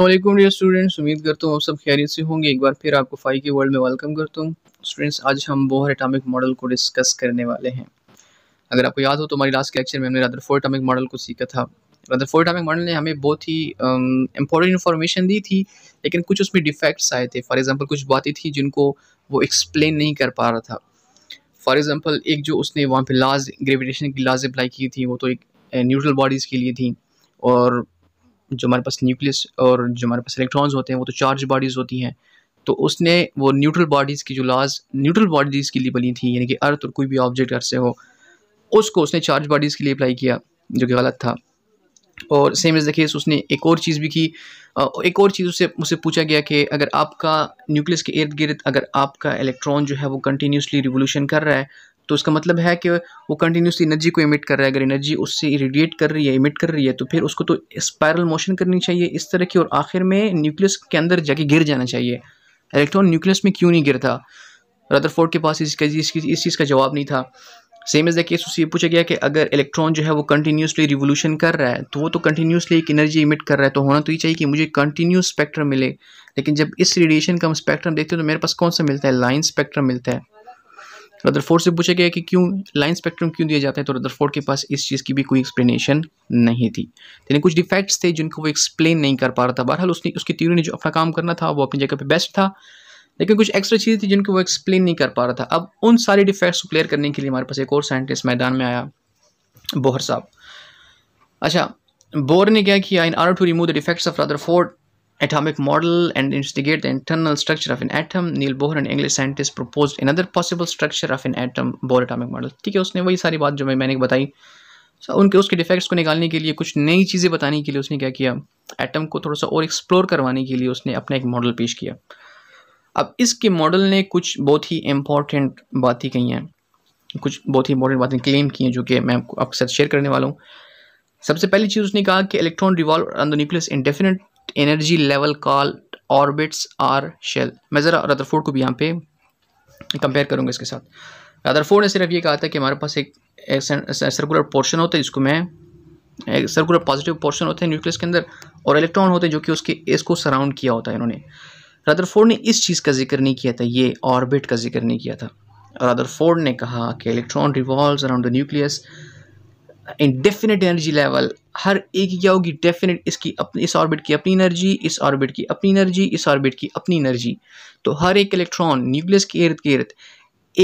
अल्लाम dear students उम्मीद करता हूँ आप सब खैरियत से होंगे एक बार फिर आपको फाई के वर्ल्ड में वेलकम करता हूँ स्टूडेंट्स आज हम बोहर एटॉमिक मॉडल को डिस्कस करने वाले हैं अगर आपको याद हो तो हमारी लास्ट के लेक्चर में हमने रदर फोर एटॉमिक मॉडल को सीखा था रदर फोर एटॉमिक मॉडल ने हमें बहुत ही इंपॉर्टेंट um, इन्फॉर्मेशन दी थी लेकिन कुछ उसमें डिफेक्ट्स आए थे फॉर एग्ज़ाम्पल कुछ बातें थी जिनको वो एक्सप्लेन नहीं कर पा रहा था फॉर एग्ज़ाम्पल एक जो उसने वहाँ पर लाज ग्रेविटेशन की लाज अप्लाई की थी वो तो एक न्यूट्रल uh, बॉडीज़ के लिए थी और जो हमारे पास न्यूक्लियस और जो हमारे पास इलेक्ट्रॉन्स होते हैं वो तो चार्ज बॉडीज़ होती हैं तो उसने वो न्यूट्रल बॉडीज़ की जो लाज न्यूट्रल बॉडीज़ के लिए बनी थी यानी कि अर्थ और कोई भी ऑब्जेक्ट अर्थ से हो उसको उसने चार्ज बॉडीज़ के लिए अप्लाई किया जो कि गलत था और सेम इज़ द केस उसने एक और चीज़ भी की एक और चीज़ उससे मुझसे पूछा गया कि अगर आपका न्यूक्लियस के इर्द गिर्द अगर आपका इलेक्ट्रॉन जो है वो कंटिन्यूसली रिवोल्यूशन कर रहा है तो इसका मतलब है कि वो कंटिन्यूसली एनर्जी को इमिट कर रहा है अगर एनर्जी उससे रेडिएट कर रही है इमिट कर रही है तो फिर उसको तो स्पायरल मोशन करनी चाहिए इस तरह की और आखिर में न्यूक्लियस के अंदर जाके गिर जाना चाहिए इलेक्ट्रॉन न्यूक्लियस में क्यों नहीं गिरता रदरफोर्ड के पास इसका इस चीज़ का जवाब नहीं था सेम एज़ द केस उससे ये पूछा गया कि अगर इलेक्ट्रॉन जो है वो कंटिन्यूसली रिवोल्यूशन कर रहा है तो वो तो कंटिन्यूसली एक एनर्जी इमिट कर रहा है तो होना तो ये चाहिए कि मुझे कंटिन्यूस स्पेक्ट्रम मिले लेकिन जब इस रेडिएशन का हम स्पेक्ट्रम देखते हैं तो मेरे पास कौन सा मिलता है लाइन स्पेक्ट्रम मिलता है रदरफोर्ड से पूछा गया कि क्यों लाइन स्पेक्ट्रम क्यों दिया जाता है तो रदरफोर्ड के पास इस चीज़ की भी कोई एक्सप्लेनेशन नहीं थी यानी कुछ डिफेक्ट्स थे जिनको वो एक्सप्लेन नहीं कर पा रहा था बहरहाल उसने उसकी थ्योरी ने जो अपना काम करना था वो अपनी जगह पे बेस्ट था लेकिन कुछ एक्स्ट्रा चीज़ें थी जिनको वो एक्सप्लेन नहीं कर पा रहा था अब उन सारे डिफेक्ट्स को क्लियर करने के लिए हमारे पास एक और साइंटिस्ट मैदान में आया बोहर साहब अच्छा बोर ने क्या किया इन आर to remove the defects of Rutherford atomic model and investigate the internal structure of an atom neil bohr an english scientist proposed another possible structure of an atom bohr atomic model ठीक है उसने वही सारी बात जो मैं मैंने बताई so, उनके उसके डिफेक्ट्स को निकालने के लिए कुछ नई चीज़ें बताने के लिए उसने क्या किया एटम को थोड़ा सा और एक्सप्लोर करवाने के लिए उसने अपना एक मॉडल पेश किया अब इसके मॉडल ने कुछ बहुत ही इम्पॉर्टेंट बातें कही हैं कुछ बहुत ही इंपॉर्टेंट बातें क्लेम की हैं जो कि मैं आपको आपके साथ शेयर करने वाला हूँ सबसे पहली चीज़ उसने कहा कि electron revolve on the nucleus in definite energy level call orbits or shell मैं ज़रा रदरफोर्ड को भी यहाँ पे कंपेयर करूँगा इसके साथ रदरफोर्ड ने सिर्फ ये कहा था कि हमारे पास एक, एक सर्कुलर पोर्शन होता है जिसको मैं एक सर्कुलर पॉजिटिव पोर्शन होते हैं न्यूक्लियस के अंदर और इलेक्ट्रॉन होते हैं जो कि उसके इसको सराउंड किया होता है इन्होंने रदरफोर्ड ने इस चीज़ का जिक्र नहीं किया था ये ऑर्बिट का जिक्र नहीं किया था रदरफोर्ड ने कहा कि electron revolve around the nucleus definite energy level हर एक क्या होगी डेफिनेट इसकी अपनी इस ऑर्बिट की अपनी एनर्जी इस ऑर्बिट की अपनी एनर्जी इस ऑर्बिट की अपनी एनर्जी तो हर एक इलेक्ट्रॉन न्यूक्लियस के इर्द गिर्द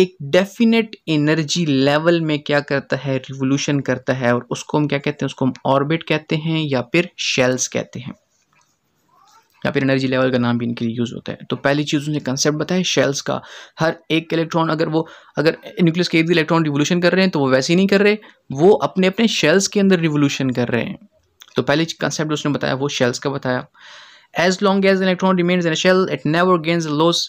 एक डेफिनेट एनर्जी लेवल में क्या करता है रिवोल्यूशन करता है और उसको हम क्या कहते हैं उसको हम ऑर्बिट कहते हैं या फिर शेल्स कहते हैं या फिर एनर्जी लेवल का नाम भी इनके लिए यूज़ होता है तो पहली चीज़ उसने कंसेप्ट बताया शेल्स का हर एक इलेक्ट्रॉन अगर वो अगर न्यूक्लियस के एक भी इलेक्ट्रॉन रिवोल्यूशन कर रहे हैं तो वो वैसे ही नहीं कर रहे वो अपने अपने शेल्स के अंदर रिवोल्यूशन कर रहे हैं तो पहले कंसेप्ट उसने बताया वो शेल्स का बताया as long as electron remains in shell it never gains loss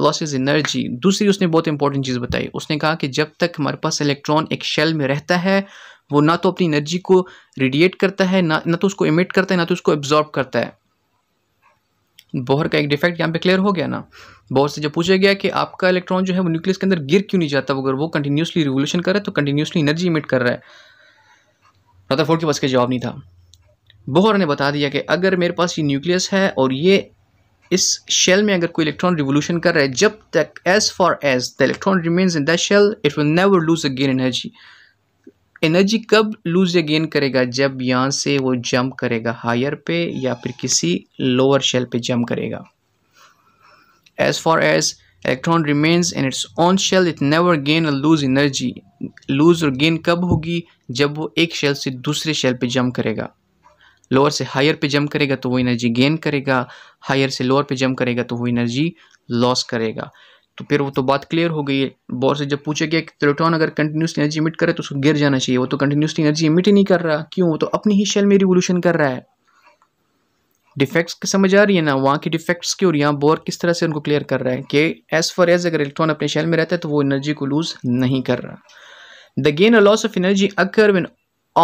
loss is energy दूसरी उसने बहुत इंपॉर्टेंट चीज़ बताई उसने कहा कि जब तक हमारे पास इलेक्ट्रॉन एक शेल में रहता है वो ना तो अपनी एनर्जी को रेडिएट करता है ना ना तो उसको इमिट करता है ना तो उसको एब्जॉर्ब करता है बोहर का एक डिफेक्ट यहाँ पे क्लियर हो गया ना बोहर से जब पूछा गया कि आपका इलेक्ट्रॉन जो है वो न्यूक्लियस के अंदर गिर क्यों नहीं जाता अगर वो कंटिन्यूसली रिवोल्यूशन कर रहा है तो कंटिन्यूसली एनर्जी इमिट कर रहा है रदरफोर्ड के पास का जवाब नहीं था बोहर ने बता दिया कि अगर मेरे पास ये न्यूक्लियस है और ये इस शेल में अगर कोई इलेक्ट्रॉन रिवोल्यूशन कर रहा है जब तक as far as the electron remains in that shell it will never lose or gain energy energy कब लूज या गेन करेगा जब यहाँ से वो जंप करेगा हायर पे या फिर किसी लोअर शेल पे जंप करेगा as far as electron remains in its own shell it never gain or lose energy lose और गेन कब होगी जब वो एक शेल से दूसरे शेल पे जंप करेगा लोअर से हायर पे जंप करेगा तो वो एनर्जी गेन करेगा हायर से लोअर पे जंप करेगा तो वो एनर्जी लॉस करेगा तो फिर वो तो बात क्लियर हो गई है बॉर से जब पूछा गया कि प्रोटॉन अगर कंटिन्यूस एनर्जी इमिट करे तो उसको गिर जाना चाहिए वो तो कंटिन्यूस एनर्जी इमिट ही नहीं कर रहा क्यों वो तो अपनी ही शेल में रिवोल्यूशन कर रहा है डिफेक्ट्स की समझ आ रही है ना वहाँ की डिफेक्ट्स की और यहाँ बोर किस तरह से उनको क्लियर कर रहा है कि एज फॉर एज अगर इलेक्ट्रॉन अपने शेल में रहता है तो वो एनर्जी को लूज़ नहीं कर रहा the gain or loss of energy occur within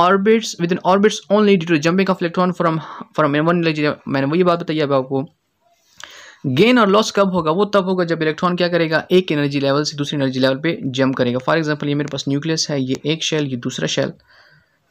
orbits within orbits only due to jumping of electron from from मैंने वही बात बताई अब आपको गेन और लॉस कब होगा वो तब होगा जब इलेक्ट्रॉन क्या करेगा एक एनर्जी लेवल से दूसरी एनर्जी लेवल पे जंप करेगा फॉर एग्जांपल ये मेरे पास न्यूक्लियस है ये एक शेल ये दूसरा शेल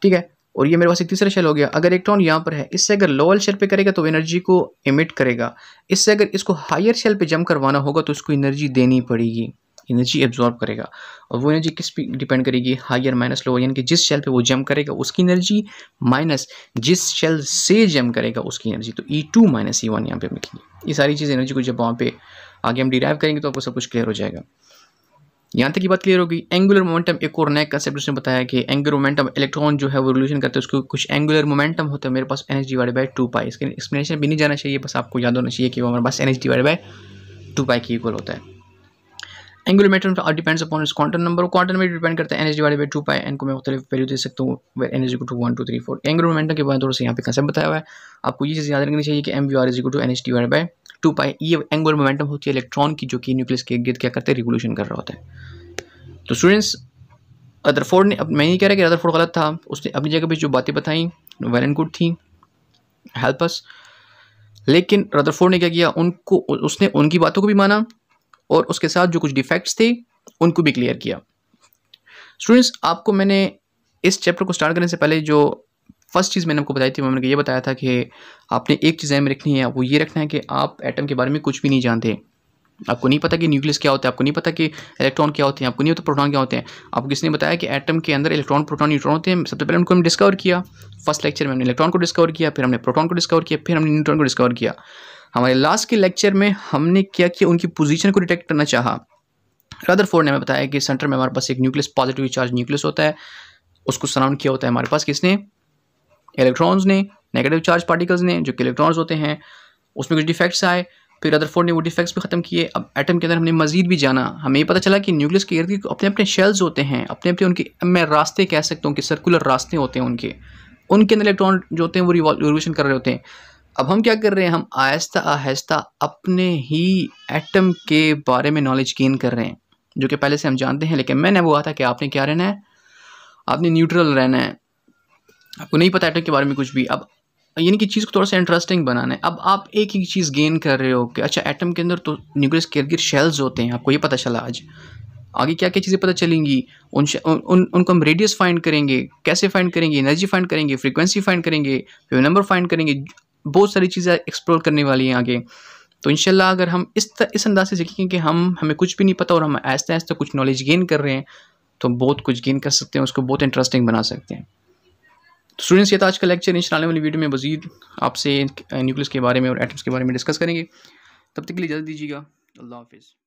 ठीक है और ये मेरे पास एक तीसरा शेल हो गया अगर इलेक्ट्रॉन यहाँ पर है इससे अगर लोअर शेल पर करेगा तो एनर्जी को इमिट करेगा इससे अगर इसको हायर शेल पर जम करवाना होगा तो उसको एनर्जी देनी पड़ेगी एनर्जी एब्जॉर्ब करेगा और वो एनर्जी किस पे डिपेंड करेगी हायर माइनस लोअर यानी कि जिस शेल पे वो जम करेगा उसकी एनर्जी माइनस जिस शेल से जम करेगा उसकी एनर्जी तो E two minus E one यहाँ पर लिखेंगे ये सारी चीज़ एनर्जी को जब वहाँ पे आगे हम डिराइव करेंगे तो आपको सब कुछ क्लियर हो जाएगा यहाँ तक की बात क्लियर होगी एंगुलर मोमेंटम एक और नया कंसेप्ट उसने बताया कि एंगुलर मोमेंटम इलेक्ट्रॉन जो है वो रिवोल्यूशन करते हैं उसको कुछ एंगुलर मोमेंटम होता है मेरे पास energy divide by two pi इसके एक्सप्लेनेशन भी नहीं जाना चाहिए बस आपको याद होना चाहिए कि वो हमारे पास energy divide by two pi की इक्वल होता है एंगुलर मोमेंटम डिपेंड्स अपॉन इस क्वांटम नंबर क्वांटम में डिपेंड करता है एनर्जी वाले बाई टू पाई एन को मैं मुख्तलि वैल्यू दे सकता हूँ एनर्जी को two one two three four angular momentum के बाद थोड़ा सा यहाँ पे कंसेप्ट बताया हुआ है आपको ये चीज़ याद रखनी चाहिए कि M V R is to N H divide by two pi ये एंगुलर मोमेंटम होती है इलेक्ट्रॉन की जो कि न्यूक्लियस के गिर्द क्या करते हैं रिवोल्यूशन कर रहा होता है तो स्टूडेंट्स अदरफोर्ड ने अब मैं नहीं कह रहा कि अदरफोर्ड गलत था उसने अपनी जगह पर जो बातें बताई वेल एंड गुड थी हेल्पस लेकिन रदरफोर्ड ने क्या किया उनको उसने उनकी बातों को भी माना और उसके साथ जो कुछ डिफेक्ट्स थे उनको भी क्लियर किया स्टूडेंट्स आपको मैंने इस चैप्टर को स्टार्ट करने से पहले जो फर्स्ट चीज़ मैंने आपको बताई थी मैंने ये बताया था कि आपने एक चीज़ में रखनी है वो ये रखना है कि आप एटम के बारे में कुछ भी नहीं जानते आपको नहीं पता कि न्यूक्लियस क्या होता है आपको नहीं पता कि इलेक्ट्रॉन क्या होते हैं आपको नहीं पता प्रोटॉन क्या होते हैं आपको किसने बताया कि एटम के अंदर इलेक्ट्रॉन प्रोटॉन न्यूट्रॉन होते हैं सबसे पहले उनको हमने डिस्कवर किया फर्स्ट लेक्चर में हमने इलेक्ट्रॉन को डिस्कवर किया फिर हमने प्रोटॉन को डिस्कवर किया फिर हमने न्यूट्रॉन को डिस्कवर किया हमारे लास्ट के लेक्चर में हमने क्या किया उनकी पोजीशन को डिटेक्ट करना चाहा रदर फोर ने हमें बताया कि सेंटर में हमारे पास एक न्यूक्लियस पॉजिटिव चार्ज न्यूक्लियस होता है उसको सराउंड किया होता है हमारे पास किसने इलेक्ट्रॉन्स ने नेगेटिव चार्ज पार्टिकल्स ने जो कि इलेक्ट्रॉन्स होते हैं उसमें कुछ डिफेक्ट्स आए फिर रदरफोर्ड ने वो डिफेक्ट्स भी ख़त्म किए अब एटम के अंदर हमने मजीद भी जाना हमें ये पता चला कि न्यूक्लियस के इर्द अपने अपने शेल्स होते हैं अपने अपने उनके मैं रास्ते कह सकता हूँ कि सर्कुलर रास्ते होते हैं उनके उनके अंदर इलेक्ट्रॉन जो होते हैं वो रिवॉल्यूशन कर रहे होते हैं अब हम क्या कर रहे हैं हम आहिस्ता आहिस्ता अपने ही एटम के बारे में नॉलेज गेन कर रहे हैं जो कि पहले से हम जानते हैं लेकिन मैंने वो कहा था कि आपने क्या रहना है आपने न्यूट्रल रहना है आपको नहीं पता एटम के बारे में कुछ भी अब यानी कि चीज़ को थोड़ा सा इंटरेस्टिंग बनाना है अब आप एक ही चीज़ गेन कर रहे हो कि अच्छा एटम के अंदर तो न्यूक्लियस केरगिर शेल्स होते हैं आपको ये पता चला आज आगे क्या क्या चीज़ें पता चलेंगी उन, उन उनको हम रेडियस फाइंड करेंगे कैसे फाइंड करेंगे एनर्जी फाइंड करेंगे फ्रीक्वेंसी फाइंड करेंगे फिर नंबर फाइंड करेंगे बहुत सारी चीज़ें एक्सप्लोर करने वाली हैं आगे तो इनशाला अगर हम इस तर, इस अंदाज से सीखेंगे कि हम हमें कुछ भी नहीं पता और हम आहिस्ते आहिस्ते कुछ नॉलेज गेन कर रहे हैं तो हम बहुत कुछ गेन कर सकते हैं उसको बहुत इंटरेस्टिंग बना सकते हैं तो स्टूडेंट्स ये था आज का लेक्चर इन आने वाली वीडियो में मजीद आपसे न्यूक्लियस के बारे में और एटम्स के बारे में डिस्कस करेंगे तब तक के लिए जल्द दीजिएगा अल्लाह हाफिज़